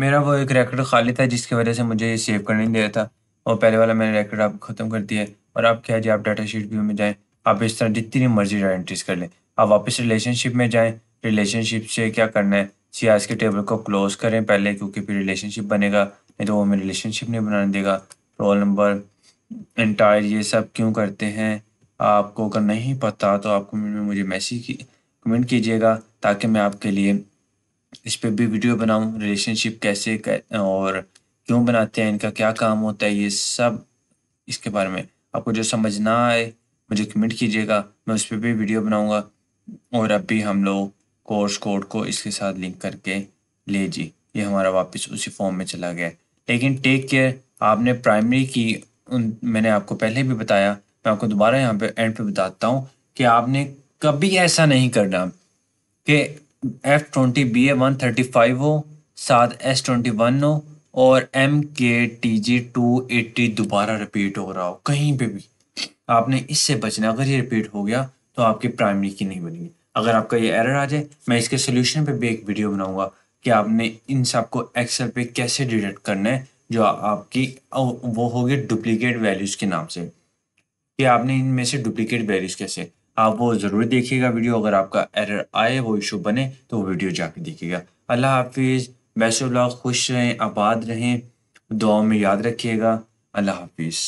मेरा वो एक रिकॉर्ड खाली था जिसकी वजह से मुझे ये सेव करने नहीं दे रहा था और पहले वाला मैंने रिकॉर्ड आप ख़त्म कर दिया है और आप क्या जी आप डाटा शीट व्यू में जाएँ आप इस तरह जितनी मर्जी एंट्रीज कर लें आप वापस रिलेशनशिप में जाएँ रिलेशनशिप से क्या करना है सी के टेबल को क्लोज़ करें पहले क्योंकि फिर रिलेशनशिप बनेगा नहीं तो वो हमें रिलेशनशिप नहीं बनाने देगा रोल नंबर एंटायर ये सब क्यों करते हैं आपको अगर नहीं पता तो आप कमेंट में मुझे मैसेज की कमेंट कीजिएगा ताकि मैं आपके लिए इस पर भी वीडियो बनाऊँ रिलेशनशिप कैसे और क्यों बनाते हैं इनका क्या काम होता है ये सब इसके बारे में आपको जो समझ ना आए मुझे कमेंट कीजिएगा मैं उस पर भी वीडियो बनाऊँगा और अब भी हम लोग कोर्स कोड को इसके साथ लिंक करके ले जी ये हमारा वापस उसी फॉर्म में चला गया लेकिन टेक केयर आपने प्राइमरी की उन मैंने आपको पहले भी बताया मैं आपको दोबारा यहाँ पे एंड पे बताता हूँ कि आपने कभी ऐसा नहीं करना कि F twenty B A one thirty five हो साथ एस ट्वेंटी वन हो और M K T G two eighty दोबारा रिपीट हो रहा हो कहीं पे भी आपने इससे बचना अगर ये रिपीट हो गया तो आपकी प्राइमरी की नहीं बनेगी अगर आपका ये एरर आ जाए मैं इसके सोल्यूशन पे भी एक वीडियो बनाऊंगा कि आपने इन सबको एक्सेल पे कैसे डिटेक्ट करना है जो आपकी वो होगी डुप्लीकेट वैल्यूज़ के नाम से कि आपने इनमें से डुप्लीकेट वैल्यूज़ कैसे आप वो ज़रूर देखिएगा वीडियो अगर आपका एरर आए वो इशू बने तो वीडियो जाके देखिएगा अल्लाह हाफिज़ वैसे खुश रहें आबाद रहें दुआ में याद रखिएगा अल्लाह हाफिज़